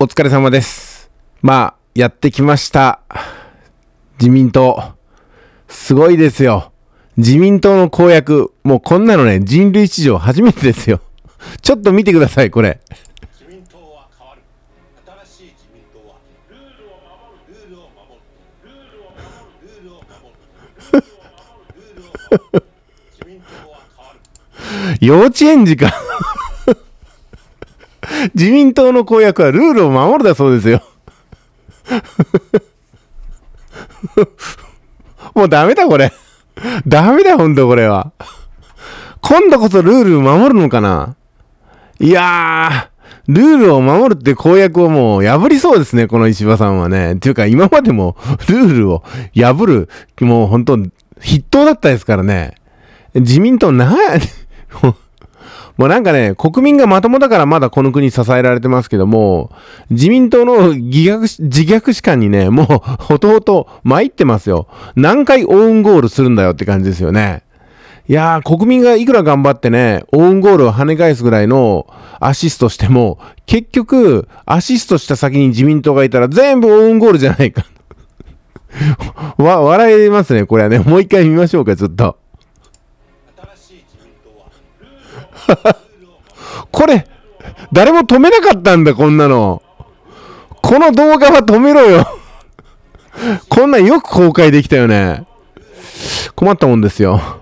お疲れ様です。まあ、やってきました。自民党。すごいですよ。自民党の公約。もうこんなのね、人類史上初めてですよ。ちょっと見てください、これ。幼稚園児か。自民党の公約はルールを守るだそうですよ。もうダメだこれ。ダメだほんとこれは。今度こそルールを守るのかないやー、ルールを守るって公約をもう破りそうですね、この石破さんはね。っていうか今までも ルールを破る、もう本当筆頭だったですからね。自民党な、もうなんかね、国民がまともだからまだこの国支えられてますけども、自民党の自虐自虐士官にね、もうほとほと参ってますよ。何回オウンゴールするんだよって感じですよね。いやー、国民がいくら頑張ってね、オウンゴールを跳ね返すぐらいのアシストしても、結局、アシストした先に自民党がいたら全部オウンゴールじゃないか。わ、笑えますね、これはね。もう一回見ましょうか、ずっと。これ、誰も止めなかったんだ、こんなの。この動画は止めろよ こんなんよく公開できたよね。困ったもんですよ。